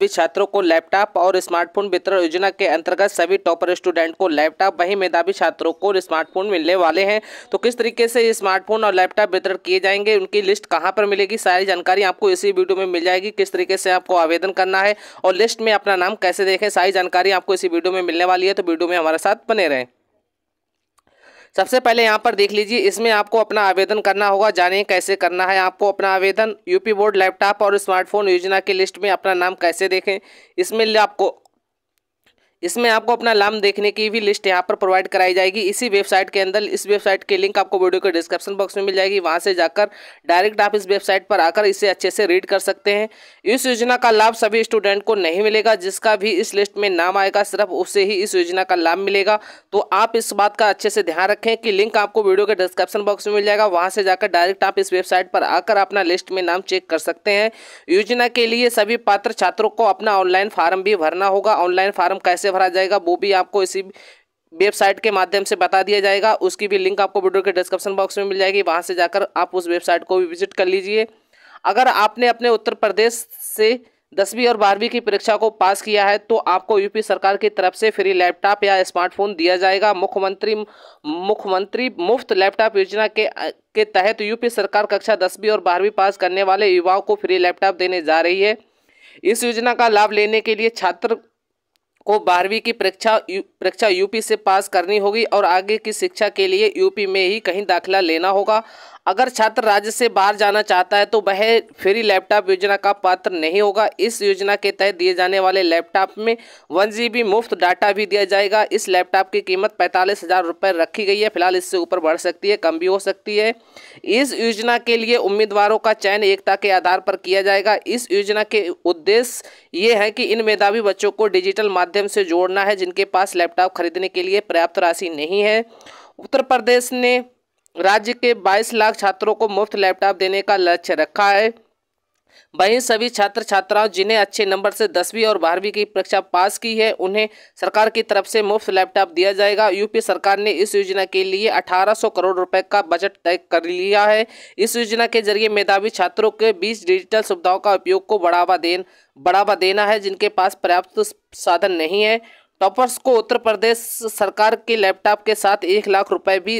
सभी छात्रों को लैपटॉप और स्मार्टफोन वितरण योजना के अंतर्गत सभी टॉपर स्टूडेंट को लैपटॉप वहीं मेधावी छात्रों को स्मार्टफोन मिलने वाले हैं तो किस तरीके से स्मार्टफोन और लैपटॉप वितरण किए जाएंगे उनकी लिस्ट कहां पर मिलेगी सारी जानकारी आपको इसी वीडियो में मिल जाएगी किस तरीके से आपको आवेदन करना है और लिस्ट में अपना नाम कैसे देखें सारी जानकारी आपको इसी वीडियो में मिलने वाली है तो वीडियो में हमारे साथ बने रहें सबसे पहले यहाँ पर देख लीजिए इसमें आपको अपना आवेदन करना होगा जाने कैसे करना है आपको अपना आवेदन यूपी बोर्ड लैपटॉप और स्मार्टफोन योजना की लिस्ट में अपना नाम कैसे देखें इसमें आपको इसमें आपको अपना नाम देखने की भी लिस्ट यहाँ पर प्रोवाइड कराई जाएगी इसी वेबसाइट के अंदर इस वेबसाइट के लिंक आपको वीडियो के डिस्क्रिप्शन बॉक्स में मिल जाएगी वहाँ से जाकर डायरेक्ट आप इस वेबसाइट पर आकर इसे अच्छे से रीड कर सकते हैं इस योजना का लाभ सभी स्टूडेंट को नहीं मिलेगा जिसका भी इस लिस्ट में नाम आएगा सिर्फ उसे ही इस योजना का लाभ मिलेगा तो आप इस बात का अच्छे से ध्यान रखें कि लिंक आपको वीडियो के डिस्क्रिप्शन बॉक्स में मिल जाएगा वहाँ से जाकर डायरेक्ट आप इस वेबसाइट पर आकर अपना लिस्ट में नाम चेक कर सकते हैं योजना के लिए सभी पात्र छात्रों को अपना ऑनलाइन फार्म भी भरना होगा ऑनलाइन फार्म कैसे कैसे भरा जाएगा वो भी आपको इसी वेबसाइट के माध्यम से बता दिया जाएगा उसकी भी लिंक आपको वीडियो के डिस्क्रिप्शन बॉक्स में मिल जाएगी वहाँ से जाकर आप उस वेबसाइट को भी विजिट कर लीजिए अगर आपने अपने उत्तर प्रदेश से दसवीं और बारहवीं की परीक्षा को पास किया है तो आपको यूपी सरकार की तरफ से फ्री लैपटॉप या स्मार्टफोन दिया जाएगा मुख्यमंत्री मुख्यमंत्री मुफ्त लैपटॉप योजना के के तहत यूपी सरकार कक्षा दसवीं और बारहवीं पास करने वाले युवाओं को फ्री लैपटॉप देने जा रही है इस योजना का लाभ लेने के लिए छात्र को बारहवीं की परीक्षा यू, परीक्षा यूपी से पास करनी होगी और आगे की शिक्षा के लिए यूपी में ही कहीं दाखिला लेना होगा अगर छात्र राज्य से बाहर जाना चाहता है तो वह फ्री लैपटॉप योजना का पात्र नहीं होगा इस योजना के तहत दिए जाने वाले लैपटॉप में वन जी मुफ्त डाटा भी दिया जाएगा इस लैपटॉप की कीमत पैंतालीस हज़ार रुपये रखी गई है फिलहाल इससे ऊपर बढ़ सकती है कम भी हो सकती है इस योजना के लिए उम्मीदवारों का चयन एकता के आधार पर किया जाएगा इस योजना के उद्देश्य ये है कि इन मेधावी बच्चों को डिजिटल माध्यम से जोड़ना है जिनके पास लैपटॉप खरीदने के लिए पर्याप्त राशि नहीं है उत्तर प्रदेश ने राज्य के 22 लाख छात्रों को मुफ्त लैपटॉप देने का लक्ष्य रखा है वहीं सभी छात्र छात्राओं जिन्हें अच्छे नंबर से दसवीं और बारहवीं की परीक्षा पास की है उन्हें सरकार की तरफ से मुफ्त लैपटॉप दिया जाएगा यूपी सरकार ने इस योजना के लिए 1800 करोड़ रुपए का बजट तय कर लिया है इस योजना के जरिए मेधावी छात्रों के बीच डिजिटल सुविधाओं का उपयोग को बढ़ावा दे बढ़ावा देना है जिनके पास पर्याप्त साधन नहीं है टॉपर्स को उत्तर प्रदेश सरकार के लैपटॉप के साथ एक लाख रुपए भी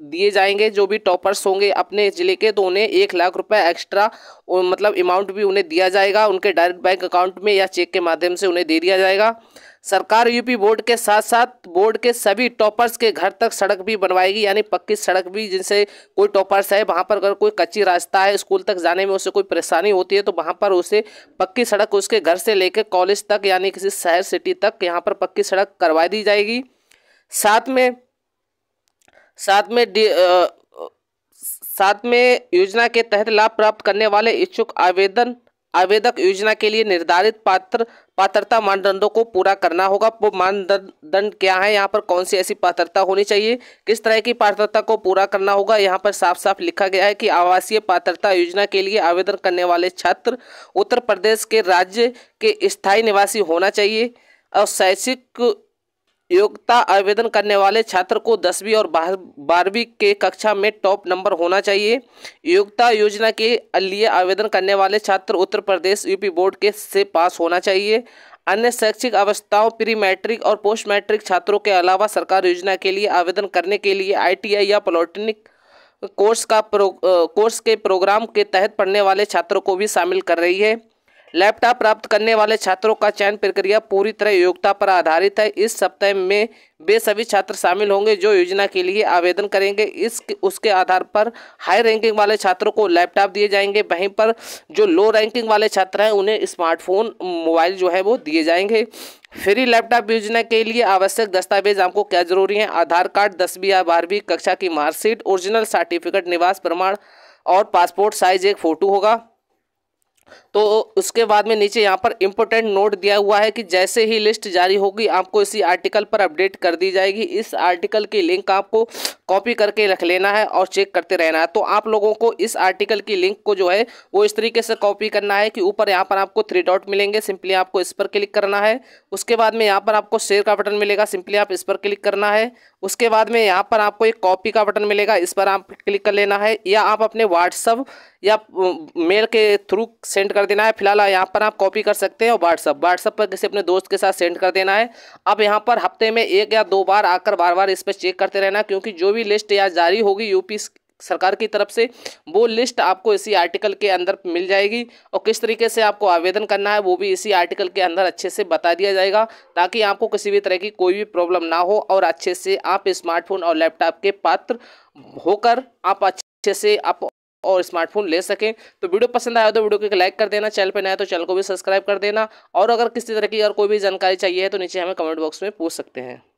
दिए जाएंगे जो भी टॉपर्स होंगे अपने ज़िले के तो उन्हें एक लाख रुपए एक्स्ट्रा मतलब अमाउंट भी उन्हें दिया जाएगा उनके डायरेक्ट बैंक अकाउंट में या चेक के माध्यम से उन्हें दे दिया जाएगा सरकार यूपी बोर्ड के साथ साथ बोर्ड के सभी टॉपर्स के घर तक सड़क भी बनवाएगी यानी पक्की सड़क भी जिनसे कोई टॉपर्स है वहाँ पर अगर कोई कच्ची रास्ता है स्कूल तक जाने में उसे कोई परेशानी होती है तो वहाँ पर उसे पक्की सड़क उसके घर से लेकर कॉलेज तक यानी किसी शहर सिटी तक यहाँ पर पक्की सड़क करवा दी जाएगी साथ में साथ में साथ में योजना के तहत लाभ प्राप्त करने वाले इच्छुक आवेदन आवेदक योजना के लिए निर्धारित पात्र पात्रता मानदंडों को पूरा करना होगा वो मानदंड क्या है यहाँ पर कौन सी ऐसी पात्रता होनी चाहिए किस तरह की पात्रता को पूरा करना होगा यहाँ पर साफ साफ लिखा गया है कि आवासीय पात्रता योजना के लिए आवेदन करने वाले छात्र उत्तर प्रदेश के राज्य के स्थायी निवासी होना चाहिए और शैक्षिक योग्यता आवेदन करने वाले छात्र को दसवीं और बारहवीं के कक्षा में टॉप नंबर होना चाहिए योग्यता योजना के लिए आवेदन करने वाले छात्र उत्तर प्रदेश यूपी बोर्ड के से पास होना चाहिए अन्य शैक्षिक अवस्थाओं प्री मैट्रिक और पोस्ट मैट्रिक छात्रों के अलावा सरकार योजना के लिए आवेदन करने के लिए आई या पॉलिटेक्निक कोर्स का प्रो, कोर्स के प्रोग्राम के तहत पढ़ने वाले छात्रों को भी शामिल कर रही है लैपटॉप प्राप्त करने वाले छात्रों का चयन प्रक्रिया पूरी तरह योग्यता पर आधारित है इस सप्ताह में वे सभी छात्र शामिल होंगे जो योजना के लिए आवेदन करेंगे इस उसके आधार पर हाई रैंकिंग वाले छात्रों को लैपटॉप दिए जाएंगे वहीं पर जो लो रैंकिंग वाले छात्र हैं उन्हें स्मार्टफोन मोबाइल जो है वो दिए जाएंगे फ्री लैपटॉप योजना के लिए आवश्यक दस्तावेज आपको क्या जरूरी है आधार कार्ड दसवीं या बारहवीं कक्षा की मार्कशीट ओरिजिनल सर्टिफिकेट निवास प्रमाण और पासपोर्ट साइज एक फ़ोटो होगा तो उसके बाद में नीचे यहाँ पर इम्पोर्टेंट नोट दिया हुआ है कि जैसे ही लिस्ट जारी होगी आपको इसी आर्टिकल पर अपडेट कर दी जाएगी इस आर्टिकल की लिंक आपको कॉपी करके रख लेना है और चेक करते रहना है तो आप लोगों को इस आर्टिकल की लिंक को जो है वो इस तरीके से कॉपी करना है कि ऊपर यहाँ पर आपको थ्री डॉट मिलेंगे सिंपली आपको इस पर क्लिक करना है उसके बाद में यहाँ पर आपको शेयर का बटन मिलेगा सिंपली आप इस पर क्लिक करना है उसके बाद में यहाँ पर आपको एक कॉपी का बटन मिलेगा इस पर आप क्लिक कर लेना है या आप अपने व्हाट्सअप या मेल के थ्रू सेंड कर देना है फिलहाल यहाँ पर आप कॉपी कर सकते हैं और व्हाट्सअप व्हाट्सअप पर किसी अपने दोस्त के साथ सेंड कर देना है अब यहाँ पर हफ्ते में एक या दो बार आकर बार बार इस पर चेक करते रहना क्योंकि जो भी लिस्ट यहाँ जारी होगी यूपी सरकार की तरफ से वो लिस्ट आपको इसी आर्टिकल के अंदर मिल जाएगी और किस तरीके से आपको आवेदन करना है वो भी इसी आर्टिकल के अंदर अच्छे से बता दिया जाएगा ताकि आपको किसी भी तरह की कोई भी प्रॉब्लम ना हो और अच्छे से आप स्मार्टफोन और लैपटॉप के पात्र होकर आप अच्छे से आप और स्मार्टफोन ले सकें तो वीडियो पसंद आया तो वीडियो को लाइक कर देना चैनल पर नया तो चैनल को भी सब्सक्राइब कर देना और अगर किसी तरह की अगर कोई भी जानकारी चाहिए तो नीचे हमें कमेंट बॉक्स में पूछ सकते हैं